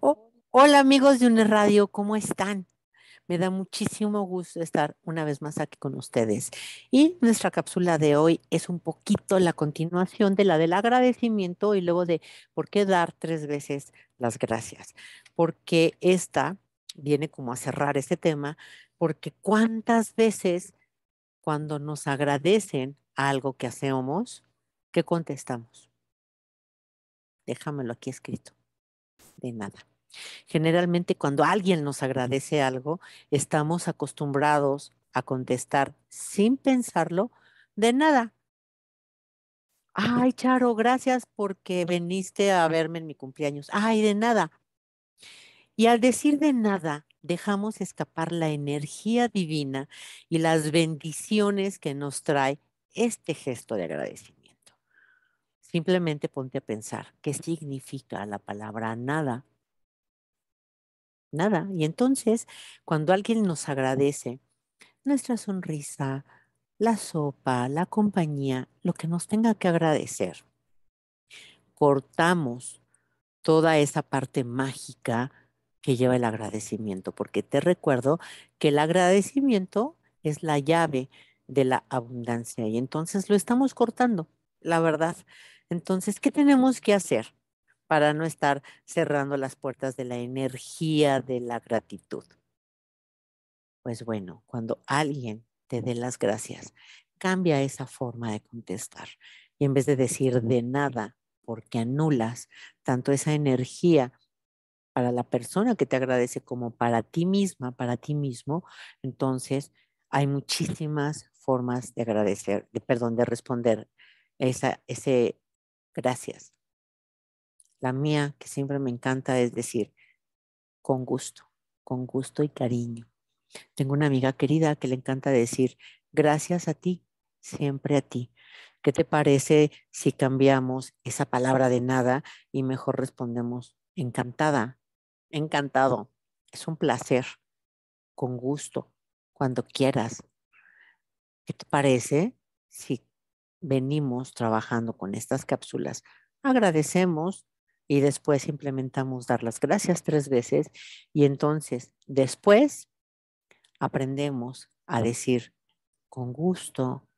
Oh, hola amigos de UNERRADIO, Radio, ¿cómo están? Me da muchísimo gusto estar una vez más aquí con ustedes. Y nuestra cápsula de hoy es un poquito la continuación de la del agradecimiento y luego de por qué dar tres veces las gracias. Porque esta viene como a cerrar este tema, porque cuántas veces cuando nos agradecen algo que hacemos, ¿qué contestamos? Déjamelo aquí escrito de nada. Generalmente cuando alguien nos agradece algo, estamos acostumbrados a contestar sin pensarlo, de nada. Ay, Charo, gracias porque viniste a verme en mi cumpleaños. Ay, de nada. Y al decir de nada, dejamos escapar la energía divina y las bendiciones que nos trae este gesto de agradecimiento. Simplemente ponte a pensar, ¿qué significa la palabra nada? Nada. Y entonces, cuando alguien nos agradece, nuestra sonrisa, la sopa, la compañía, lo que nos tenga que agradecer, cortamos toda esa parte mágica que lleva el agradecimiento, porque te recuerdo que el agradecimiento es la llave de la abundancia y entonces lo estamos cortando, la verdad. Entonces, ¿qué tenemos que hacer para no estar cerrando las puertas de la energía de la gratitud? Pues bueno, cuando alguien te dé las gracias, cambia esa forma de contestar. Y en vez de decir de nada, porque anulas tanto esa energía para la persona que te agradece como para ti misma, para ti mismo, entonces hay muchísimas formas de agradecer, de, perdón, de responder esa, ese, gracias. La mía, que siempre me encanta, es decir, con gusto, con gusto y cariño. Tengo una amiga querida que le encanta decir, gracias a ti, siempre a ti. ¿Qué te parece si cambiamos esa palabra de nada y mejor respondemos, encantada, encantado? Es un placer, con gusto, cuando quieras. ¿Qué te parece si venimos trabajando con estas cápsulas. Agradecemos y después implementamos dar las gracias tres veces y entonces después aprendemos a decir con gusto,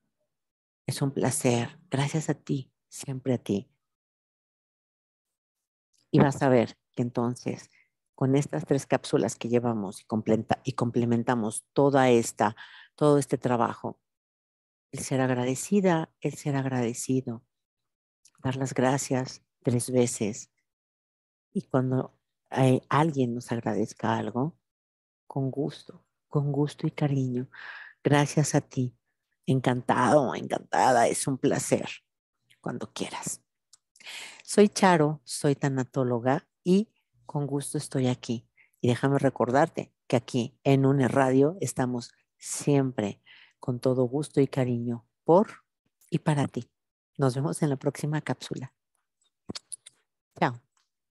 es un placer, gracias a ti, siempre a ti. Y vas a ver que entonces con estas tres cápsulas que llevamos y, y complementamos toda esta, todo este trabajo, el ser agradecida, el ser agradecido, dar las gracias tres veces. Y cuando alguien nos agradezca algo, con gusto, con gusto y cariño, gracias a ti. Encantado, encantada, es un placer, cuando quieras. Soy Charo, soy tanatóloga y con gusto estoy aquí. Y déjame recordarte que aquí en una Radio estamos siempre con todo gusto y cariño por y para ti. Nos vemos en la próxima cápsula. Chao.